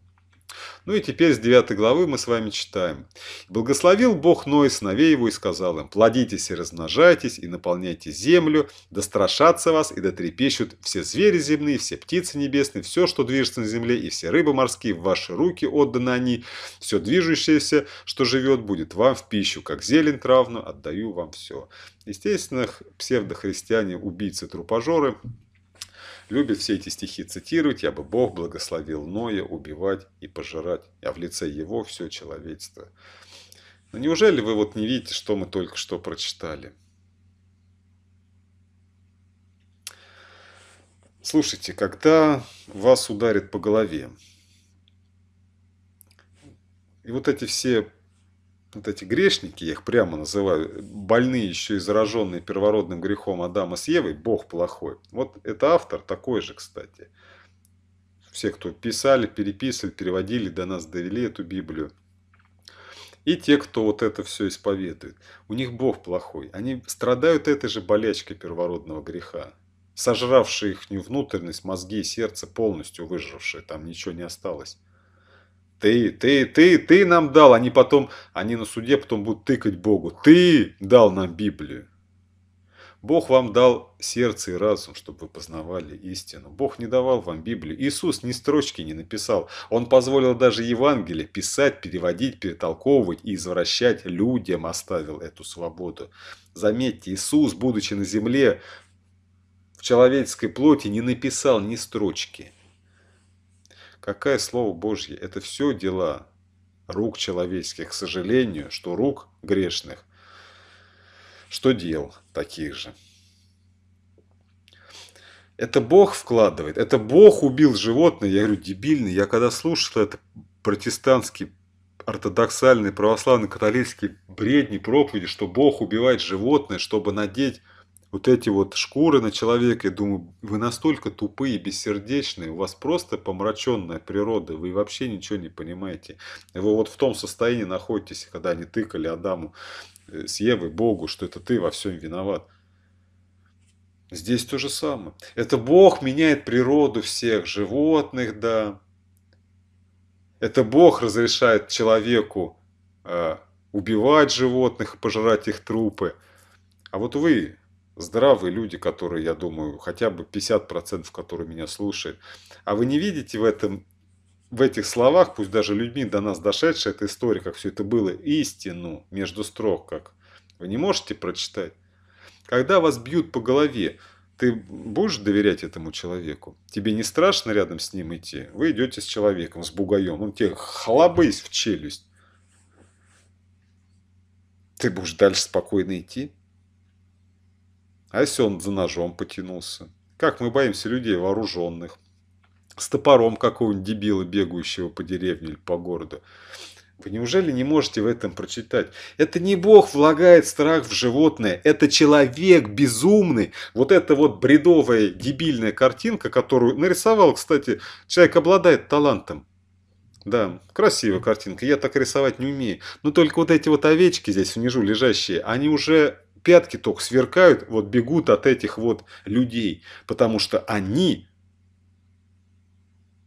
Ну и теперь с 9 главы мы с вами читаем. «Благословил Бог Ной сыновей его и сказал им, «Плодитесь и размножайтесь, и наполняйте землю, да страшатся вас, и да трепещут все звери земные, все птицы небесные, все, что движется на земле, и все рыбы морские, в ваши руки отданы они, все движущееся, что живет, будет вам в пищу, как зелень травную, отдаю вам все». Естественно, псевдохристиане, убийцы, трупожоры – любит все эти стихи цитировать, я бы Бог благословил Ноя убивать и пожирать, а в лице его все человечество. Но ну, неужели вы вот не видите, что мы только что прочитали? Слушайте, когда вас ударит по голове, и вот эти все вот эти грешники, я их прямо называю, больные еще и зараженные первородным грехом Адама с Евой, Бог плохой. Вот это автор такой же, кстати. Все, кто писали, переписывали, переводили, до нас довели эту Библию. И те, кто вот это все исповедует. У них Бог плохой. Они страдают этой же болячкой первородного греха, сожравшие их внутренность, мозги и сердце, полностью выжравшие, там ничего не осталось. Ты, ты, ты, ты нам дал. Они потом, они на суде потом будут тыкать Богу. Ты дал нам Библию. Бог вам дал сердце и разум, чтобы вы познавали истину. Бог не давал вам Библию. Иисус ни строчки не написал. Он позволил даже Евангелие писать, переводить, перетолковывать и извращать. Людям оставил эту свободу. Заметьте, Иисус, будучи на земле, в человеческой плоти не написал ни строчки – Какая слово Божье? Это все дела рук человеческих, к сожалению, что рук грешных, что дел таких же. Это Бог вкладывает, это Бог убил животное. Я говорю, дебильный. Я когда слушал это протестантский, ортодоксальный, православный, католический бредни проповеди, что Бог убивает животное, чтобы надеть вот эти вот шкуры на человеке, думаю, вы настолько тупые, бессердечные, у вас просто помраченная природа, вы вообще ничего не понимаете. Вы вот в том состоянии находитесь, когда они тыкали Адаму э, с Евой, Богу, что это ты во всем виноват. Здесь то же самое. Это Бог меняет природу всех животных, да. Это Бог разрешает человеку э, убивать животных, пожирать их трупы. А вот вы здравые люди, которые, я думаю, хотя бы 50%, которые меня слушают. А вы не видите в этом в этих словах, пусть даже людьми до нас дошедшая эта история, как все это было, истину между строк, как вы не можете прочитать. Когда вас бьют по голове, ты будешь доверять этому человеку? Тебе не страшно рядом с ним идти? Вы идете с человеком, с бугаем, он тебе халабысь в челюсть. Ты будешь дальше спокойно идти? А если он за ножом потянулся? Как мы боимся людей вооруженных? С топором какого-нибудь дебила, бегающего по деревне или по городу. Вы неужели не можете в этом прочитать? Это не Бог влагает страх в животное, это человек безумный. Вот эта вот бредовая, дебильная картинка, которую нарисовал, кстати, человек обладает талантом. Да, красивая картинка, я так рисовать не умею. Но только вот эти вот овечки здесь внизу лежащие, они уже пятки только сверкают, вот бегут от этих вот людей, потому что они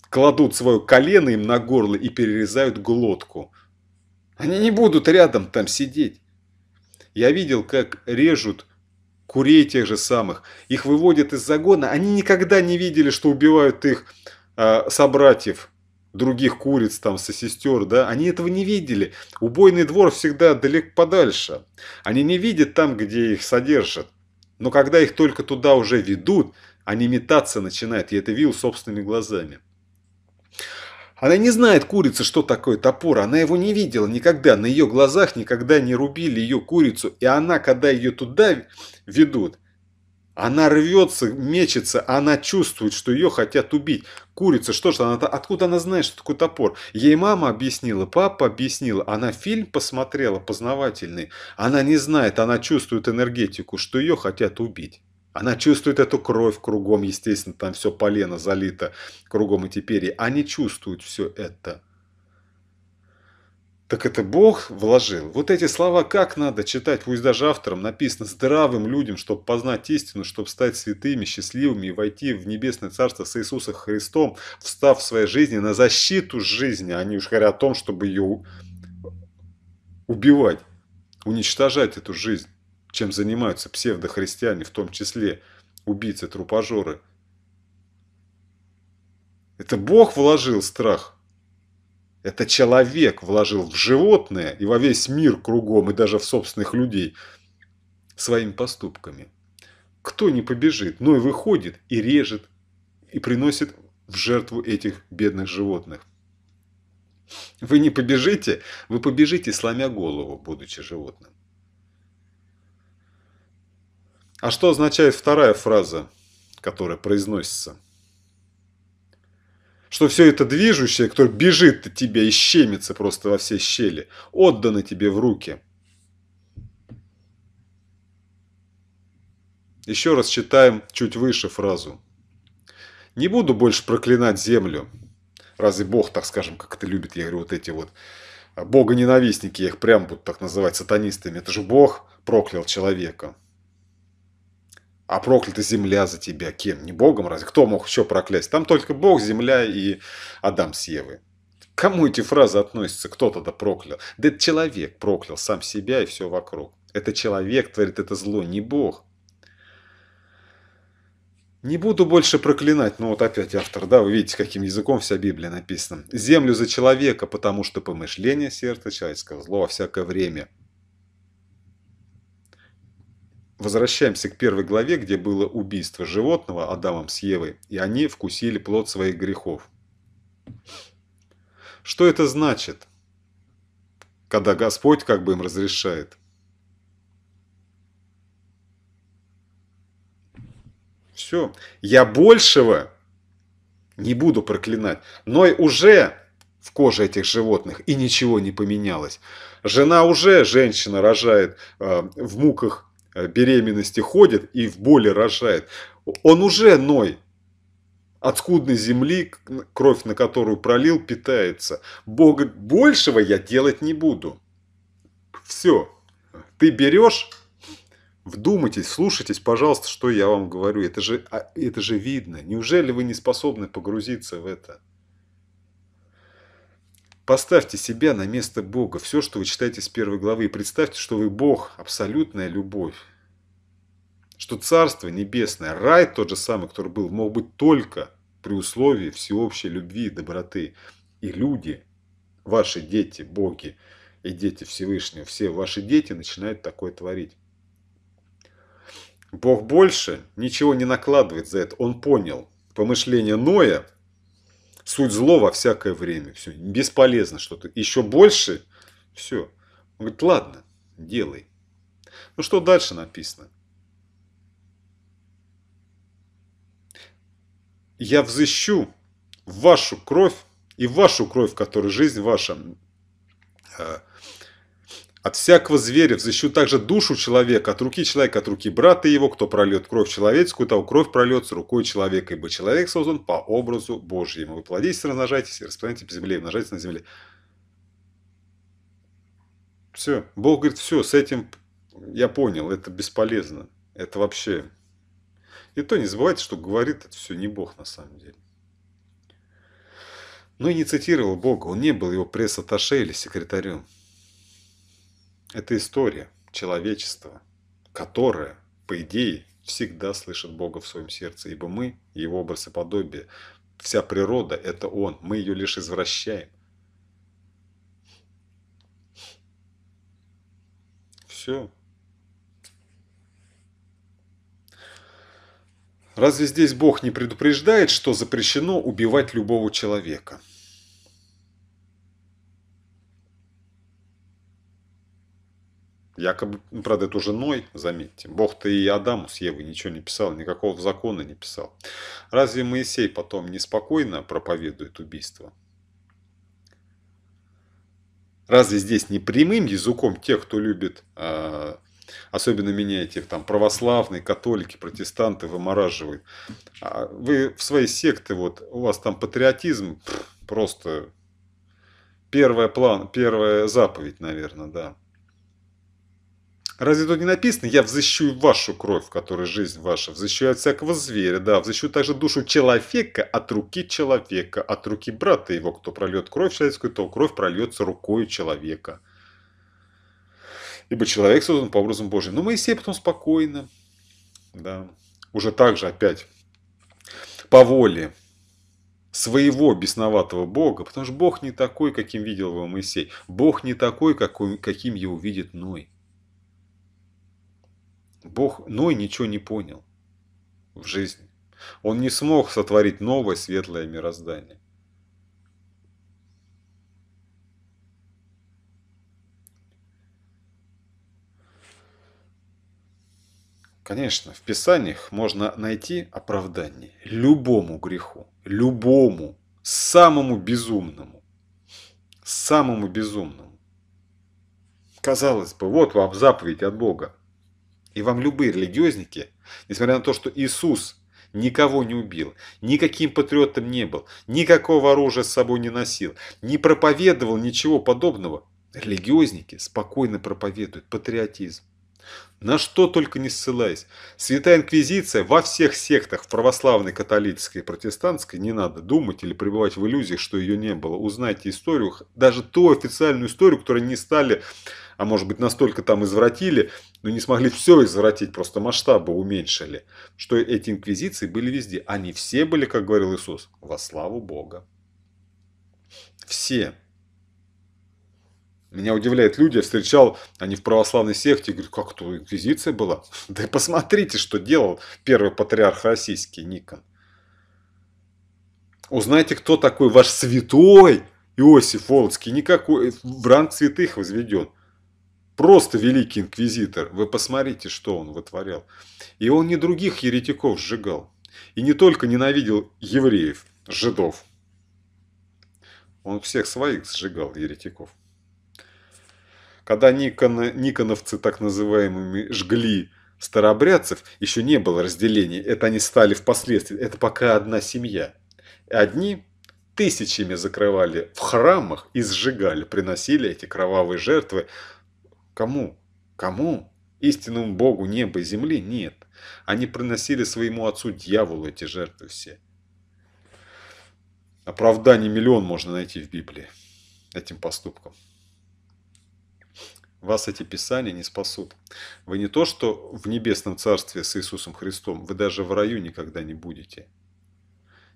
кладут свое колено им на горло и перерезают глотку. Они не будут рядом там сидеть. Я видел, как режут курей тех же самых. Их выводят из загона. Они никогда не видели, что убивают их э, собратьев других куриц, там, со сестер, да, они этого не видели. Убойный двор всегда далеко подальше. Они не видят там, где их содержат. Но когда их только туда уже ведут, они метаться начинают. Я это видел собственными глазами. Она не знает, курица, что такое топор. Она его не видела никогда. На ее глазах никогда не рубили ее курицу. И она, когда ее туда ведут, она рвется, мечется, она чувствует, что ее хотят убить. Курица, что же она, откуда она знает, что такое топор? Ей мама объяснила, папа объяснила, она фильм посмотрела, познавательный. Она не знает, она чувствует энергетику, что ее хотят убить. Она чувствует эту кровь кругом, естественно, там все полено залито кругом и теперь. Они а чувствуют все это. Так это Бог вложил. Вот эти слова как надо читать, пусть даже автором написано здравым людям, чтобы познать истину, чтобы стать святыми, счастливыми и войти в небесное царство с Иисусом Христом, встав в своей жизни на защиту жизни, а не уж говоря о том, чтобы ее убивать, уничтожать эту жизнь, чем занимаются псевдохристиане, в том числе убийцы, трупожоры. Это Бог вложил страх – это человек вложил в животное и во весь мир кругом, и даже в собственных людей своими поступками. Кто не побежит, но ну и выходит, и режет, и приносит в жертву этих бедных животных. Вы не побежите, вы побежите, сломя голову, будучи животным. А что означает вторая фраза, которая произносится – что все это движущее, кто бежит от тебя и щемится просто во все щели, отдано тебе в руки. Еще раз читаем чуть выше фразу. «Не буду больше проклинать землю». Разве Бог, так скажем, как это любит, я говорю, вот эти вот бога-ненавистники, я их прям буду так называть сатанистами. Это же Бог проклял человека. А проклята земля за тебя. Кем? Не Богом разве? Кто мог еще проклясть? Там только Бог, земля и Адам с Евой. Кому эти фразы относятся? Кто тогда проклял? Да это человек проклял сам себя и все вокруг. Это человек творит это зло, не Бог. Не буду больше проклинать, но вот опять автор, да, вы видите, каким языком вся Библия написана. Землю за человека, потому что помышление сердца человеческого зло во всякое время Возвращаемся к первой главе, где было убийство животного Адамом с Евой, и они вкусили плод своих грехов. Что это значит, когда Господь как бы им разрешает? Все. Я большего не буду проклинать. Но и уже в коже этих животных, и ничего не поменялось. Жена уже, женщина рожает э, в муках Э, беременности ходит и в боли рожает, он уже Ной. От скудной земли, кровь на которую пролил, питается. Бог Бога большего я делать не буду. Все. Ты берешь, вдумайтесь, слушайтесь, пожалуйста, что я вам говорю. Это же, а, это же видно. Неужели вы не способны погрузиться в это? Поставьте себя на место Бога, все, что вы читаете с первой главы, и представьте, что вы Бог, абсолютная любовь. Что Царство Небесное, рай тот же самый, который был, мог быть только при условии всеобщей любви и доброты. И люди, ваши дети, боги и дети Всевышнего, все ваши дети начинают такое творить. Бог больше ничего не накладывает за это, он понял. Помышление Ноя Суть зло во всякое время. Все, бесполезно что-то. Еще больше, все. Он говорит, ладно, делай. Ну что дальше написано? Я взыщу вашу кровь и вашу кровь, которая жизнь ваша, э, от всякого зверя взыщу также душу человека, от руки человека, от руки брата его, кто прольет кровь человеческую, того кровь прольет с рукой человека, ибо человек создан по образу Божьему. Вы плодитесь, размножайтесь, и распространяйте по земле, и умножайтесь на земле. Все. Бог говорит, все, с этим я понял, это бесполезно. Это вообще... И то не забывайте, что говорит это все не Бог на самом деле. Но и не цитировал Бога, он не был его пресс-атташе или секретарем. Это история человечества, которое, по идее, всегда слышит Бога в своем сердце, ибо мы – Его образ и подобие. Вся природа – это Он, мы ее лишь извращаем. Все. Разве здесь Бог не предупреждает, что запрещено убивать любого человека? – якобы ну, правда, эту женой, заметьте. Бог-то и Адаму с Евой ничего не писал, никакого закона не писал. Разве Моисей потом неспокойно проповедует убийство? Разве здесь не прямым языком тех, кто любит, э, особенно меня этих там православные, католики, протестанты вымораживают? А вы в свои секты, вот у вас там патриотизм просто первая, план, первая заповедь, наверное, да. Разве тут не написано, я взыщу вашу кровь, в которой жизнь ваша, взыщу от всякого зверя, да, взыщу также душу человека от руки человека, от руки брата его, кто прольет кровь человеческую, то кровь прольется рукой человека. Ибо человек создан по образу Божьим. Но Моисей потом спокойно, да, уже так же опять по воле своего бесноватого Бога, потому что Бог не такой, каким видел его Моисей. Бог не такой, каким его видит Ной. Бог Ной ничего не понял в жизни. Он не смог сотворить новое светлое мироздание. Конечно, в Писаниях можно найти оправдание любому греху, любому, самому безумному, самому безумному. Казалось бы, вот вам заповедь от Бога. И вам любые религиозники, несмотря на то, что Иисус никого не убил, никаким патриотом не был, никакого оружия с собой не носил, не проповедовал ничего подобного, религиозники спокойно проповедуют патриотизм. На что только не ссылаясь. Святая Инквизиция во всех сектах, в православной, католической и протестантской, не надо думать или пребывать в иллюзиях, что ее не было. Узнайте историю, даже ту официальную историю, которую не стали, а может быть настолько там извратили, но не смогли все извратить, просто масштабы уменьшили, что эти инквизиции были везде. Они все были, как говорил Иисус, во славу Бога. Все. Меня удивляет люди, я встречал, они в православной секте, говорю, как то инквизиция была? Да посмотрите, что делал первый патриарх российский Никон. Узнайте, кто такой ваш святой Иосиф Володский, никакой, в ранг святых возведен. Просто великий инквизитор. Вы посмотрите, что он вытворял. И он не других еретиков сжигал. И не только ненавидел евреев, жидов. Он всех своих сжигал, еретиков. Когда Никон, никоновцы, так называемыми, жгли старобрядцев, еще не было разделения, это они стали впоследствии, это пока одна семья. Одни тысячами закрывали в храмах и сжигали, приносили эти кровавые жертвы. Кому? Кому? Истинному Богу неба и земли? Нет. Они приносили своему отцу дьяволу эти жертвы все. Оправданий миллион можно найти в Библии этим поступком. Вас эти писания не спасут. Вы не то, что в небесном царстве с Иисусом Христом, вы даже в раю никогда не будете.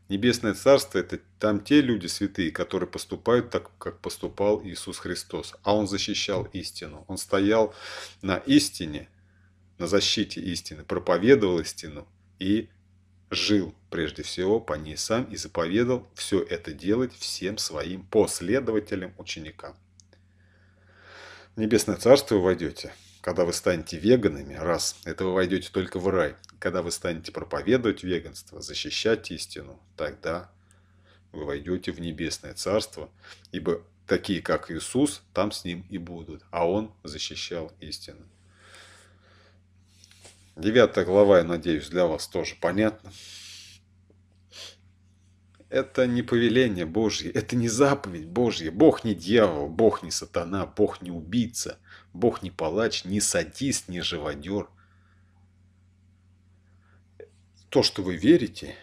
Небесное царство – это там те люди святые, которые поступают так, как поступал Иисус Христос. А Он защищал истину. Он стоял на истине, на защите истины, проповедовал истину и жил прежде всего по ней сам и заповедал все это делать всем своим последователям, ученикам небесное царство вы войдете, когда вы станете веганами, раз, это вы войдете только в рай. Когда вы станете проповедовать веганство, защищать истину, тогда вы войдете в небесное царство, ибо такие, как Иисус, там с ним и будут, а он защищал истину. Девятая глава, я надеюсь, для вас тоже понятна. Это не повеление Божье, это не заповедь Божья. Бог не дьявол, Бог не сатана, Бог не убийца, Бог не палач, не садист, не живодер. То, что вы верите,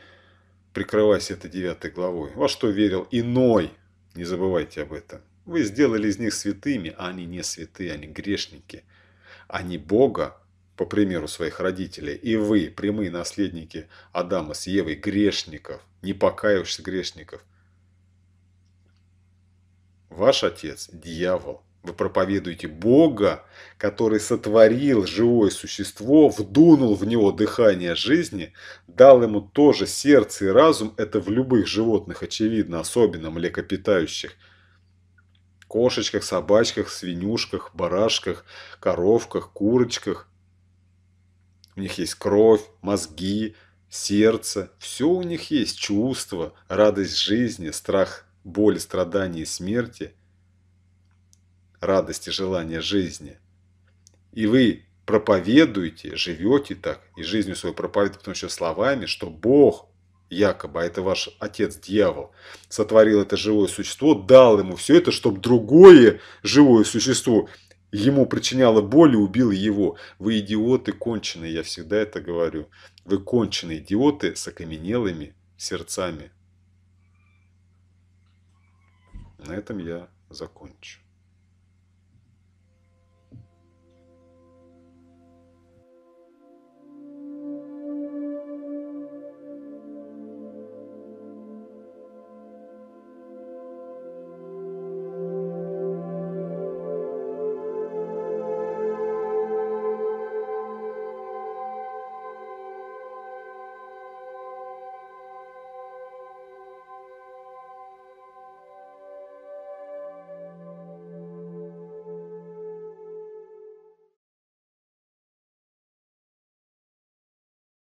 прикрываясь этой девятой главой, во что верил иной, не забывайте об этом. Вы сделали из них святыми, а они не святые, они грешники. Они Бога по примеру своих родителей, и вы, прямые наследники Адама с Евой, грешников, не покаявшихся грешников. Ваш отец – дьявол. Вы проповедуете Бога, который сотворил живое существо, вдунул в него дыхание жизни, дал ему тоже сердце и разум, это в любых животных очевидно, особенно млекопитающих – кошечках, собачках, свинюшках, барашках, коровках, курочках. У них есть кровь, мозги, сердце. Все у них есть. Чувства, радость жизни, страх, боль, страдания и смерти. Радость и желание жизни. И вы проповедуете, живете так, и жизнью свою проповедуете, потому что словами, что Бог якобы, а это ваш отец-дьявол, сотворил это живое существо, дал ему все это, чтобы другое живое существо ему причиняла боль и убил его. Вы идиоты конченые, я всегда это говорю. Вы конченые идиоты с окаменелыми сердцами. На этом я закончу.